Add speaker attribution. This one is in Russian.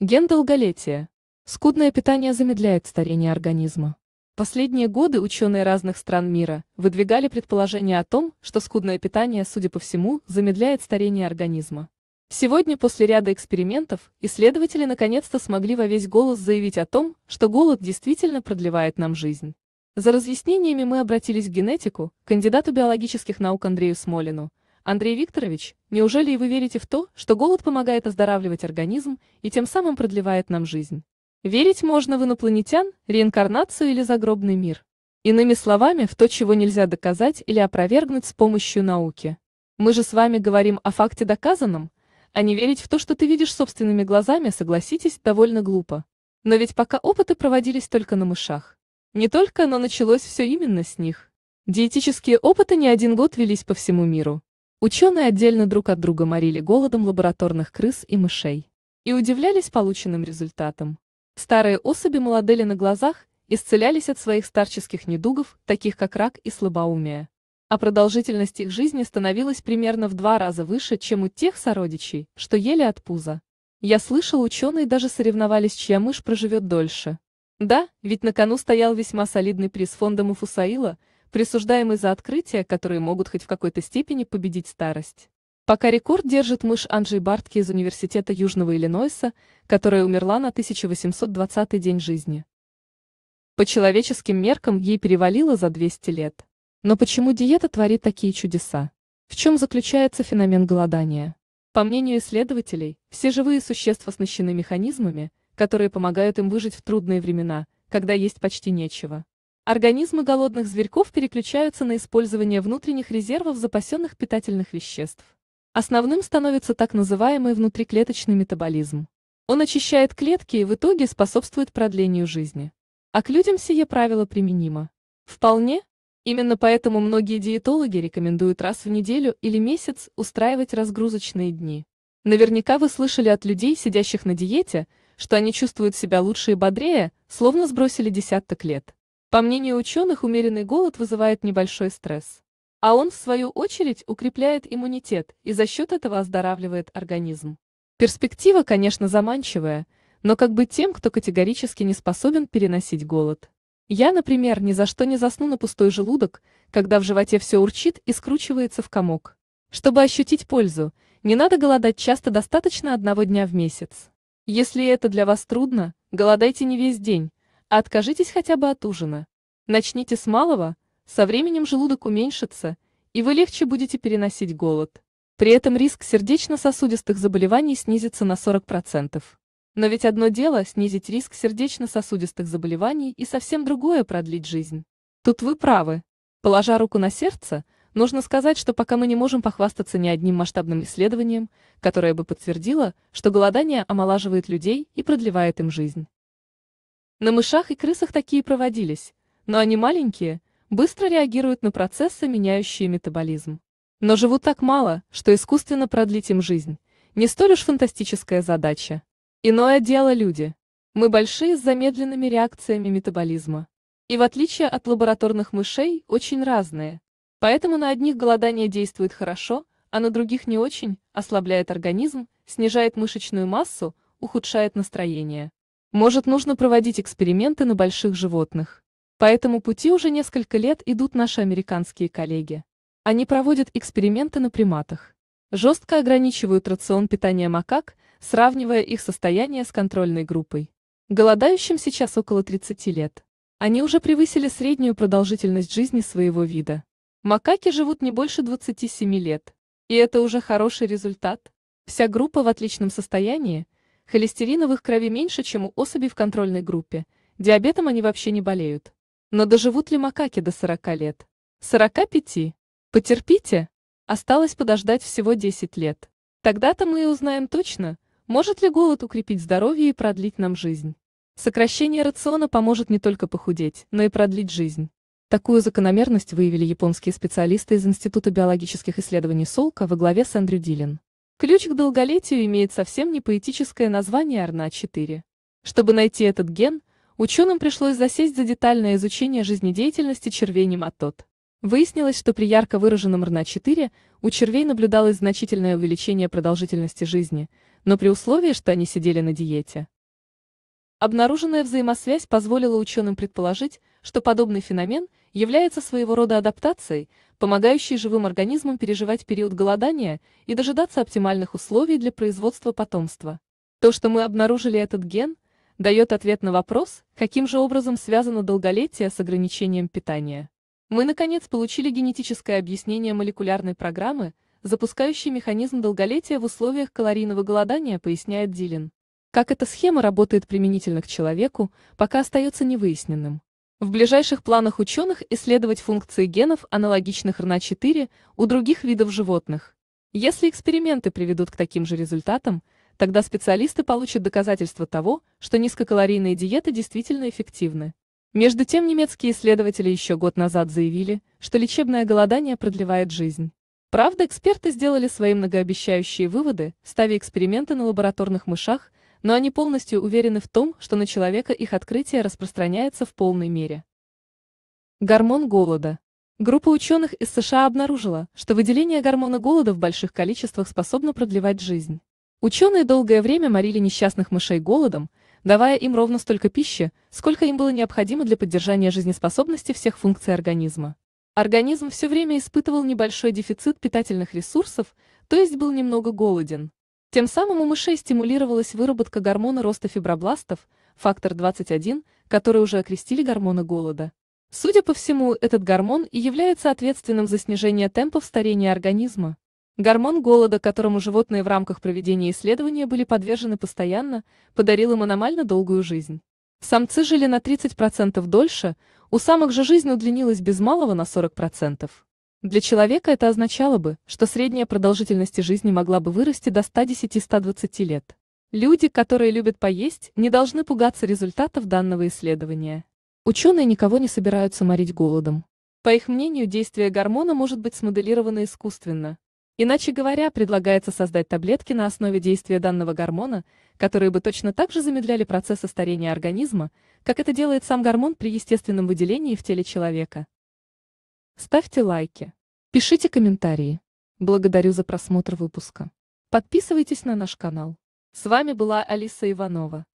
Speaker 1: Ген долголетия. Скудное питание замедляет старение организма. Последние годы ученые разных стран мира выдвигали предположение о том, что скудное питание, судя по всему, замедляет старение организма. Сегодня после ряда экспериментов исследователи наконец-то смогли во весь голос заявить о том, что голод действительно продлевает нам жизнь. За разъяснениями мы обратились к генетику, кандидату биологических наук Андрею Смолину, Андрей Викторович, неужели и вы верите в то, что голод помогает оздоравливать организм и тем самым продлевает нам жизнь? Верить можно в инопланетян, реинкарнацию или загробный мир. Иными словами, в то, чего нельзя доказать или опровергнуть с помощью науки. Мы же с вами говорим о факте доказанном, а не верить в то, что ты видишь собственными глазами, согласитесь, довольно глупо. Но ведь пока опыты проводились только на мышах. Не только, но началось все именно с них. Диетические опыты не один год велись по всему миру. Ученые отдельно друг от друга морили голодом лабораторных крыс и мышей. И удивлялись полученным результатам. Старые особи молодели на глазах, исцелялись от своих старческих недугов, таких как рак и слабоумие. А продолжительность их жизни становилась примерно в два раза выше, чем у тех сородичей, что ели от пуза. Я слышал, ученые даже соревновались, чья мышь проживет дольше. Да, ведь на кону стоял весьма солидный приз фонда Муфусаила присуждаемый за открытия, которые могут хоть в какой-то степени победить старость. Пока рекорд держит мышь Анджей Бартки из Университета Южного Иллинойса, которая умерла на 1820 день жизни. По человеческим меркам ей перевалило за 200 лет. Но почему диета творит такие чудеса? В чем заключается феномен голодания? По мнению исследователей, все живые существа оснащены механизмами, которые помогают им выжить в трудные времена, когда есть почти нечего. Организмы голодных зверьков переключаются на использование внутренних резервов запасенных питательных веществ. Основным становится так называемый внутриклеточный метаболизм. Он очищает клетки и в итоге способствует продлению жизни. А к людям сие правило применимо. Вполне. Именно поэтому многие диетологи рекомендуют раз в неделю или месяц устраивать разгрузочные дни. Наверняка вы слышали от людей, сидящих на диете, что они чувствуют себя лучше и бодрее, словно сбросили десяток лет. По мнению ученых, умеренный голод вызывает небольшой стресс. А он, в свою очередь, укрепляет иммунитет и за счет этого оздоравливает организм. Перспектива, конечно, заманчивая, но как быть тем, кто категорически не способен переносить голод? Я, например, ни за что не засну на пустой желудок, когда в животе все урчит и скручивается в комок. Чтобы ощутить пользу, не надо голодать часто достаточно одного дня в месяц. Если это для вас трудно, голодайте не весь день, Откажитесь хотя бы от ужина. Начните с малого, со временем желудок уменьшится, и вы легче будете переносить голод. При этом риск сердечно-сосудистых заболеваний снизится на 40%. Но ведь одно дело снизить риск сердечно-сосудистых заболеваний и совсем другое продлить жизнь. Тут вы правы. Положа руку на сердце, нужно сказать, что пока мы не можем похвастаться ни одним масштабным исследованием, которое бы подтвердило, что голодание омолаживает людей и продлевает им жизнь. На мышах и крысах такие проводились, но они маленькие, быстро реагируют на процессы, меняющие метаболизм. Но живут так мало, что искусственно продлить им жизнь. Не столь уж фантастическая задача. Иное дело люди. Мы большие с замедленными реакциями метаболизма. И в отличие от лабораторных мышей, очень разные. Поэтому на одних голодание действует хорошо, а на других не очень, ослабляет организм, снижает мышечную массу, ухудшает настроение. Может, нужно проводить эксперименты на больших животных. По этому пути уже несколько лет идут наши американские коллеги. Они проводят эксперименты на приматах. Жестко ограничивают рацион питания макак, сравнивая их состояние с контрольной группой. Голодающим сейчас около 30 лет. Они уже превысили среднюю продолжительность жизни своего вида. Макаки живут не больше 27 лет. И это уже хороший результат. Вся группа в отличном состоянии – холестерина в их крови меньше, чем у особей в контрольной группе, диабетом они вообще не болеют. Но доживут ли макаки до 40 лет? 45. Потерпите. Осталось подождать всего 10 лет. Тогда-то мы и узнаем точно, может ли голод укрепить здоровье и продлить нам жизнь. Сокращение рациона поможет не только похудеть, но и продлить жизнь. Такую закономерность выявили японские специалисты из Института биологических исследований Солка во главе с Эндрю Дилин. Ключ к долголетию имеет совсем не поэтическое название РНА-4. Чтобы найти этот ген, ученым пришлось засесть за детальное изучение жизнедеятельности червей нематод. Выяснилось, что при ярко выраженном РНА-4 у червей наблюдалось значительное увеличение продолжительности жизни, но при условии, что они сидели на диете. Обнаруженная взаимосвязь позволила ученым предположить, что подобный феномен является своего рода адаптацией, помогающей живым организмам переживать период голодания и дожидаться оптимальных условий для производства потомства. То, что мы обнаружили этот ген, дает ответ на вопрос, каким же образом связано долголетие с ограничением питания. Мы, наконец, получили генетическое объяснение молекулярной программы, запускающей механизм долголетия в условиях калорийного голодания, поясняет Дилин. Как эта схема работает применительно к человеку, пока остается невыясненным. В ближайших планах ученых исследовать функции генов, аналогичных РНА-4, у других видов животных. Если эксперименты приведут к таким же результатам, тогда специалисты получат доказательства того, что низкокалорийная диета действительно эффективны. Между тем немецкие исследователи еще год назад заявили, что лечебное голодание продлевает жизнь. Правда, эксперты сделали свои многообещающие выводы, ставя эксперименты на лабораторных мышах, но они полностью уверены в том, что на человека их открытие распространяется в полной мере. Гормон голода. Группа ученых из США обнаружила, что выделение гормона голода в больших количествах способно продлевать жизнь. Ученые долгое время морили несчастных мышей голодом, давая им ровно столько пищи, сколько им было необходимо для поддержания жизнеспособности всех функций организма. Организм все время испытывал небольшой дефицит питательных ресурсов, то есть был немного голоден. Тем самым у мышей стимулировалась выработка гормона роста фибробластов, фактор 21, который уже окрестили гормоны голода. Судя по всему, этот гормон и является ответственным за снижение темпов старения организма. Гормон голода, которому животные в рамках проведения исследования были подвержены постоянно, подарил им аномально долгую жизнь. Самцы жили на 30% дольше, у самок же жизнь удлинилась без малого на 40%. Для человека это означало бы, что средняя продолжительность жизни могла бы вырасти до 110-120 лет. Люди, которые любят поесть, не должны пугаться результатов данного исследования. Ученые никого не собираются морить голодом. По их мнению, действие гормона может быть смоделировано искусственно. Иначе говоря, предлагается создать таблетки на основе действия данного гормона, которые бы точно так же замедляли процессы старения организма, как это делает сам гормон при естественном выделении в теле человека. Ставьте лайки. Пишите комментарии. Благодарю за просмотр выпуска. Подписывайтесь на наш канал. С вами была Алиса Иванова.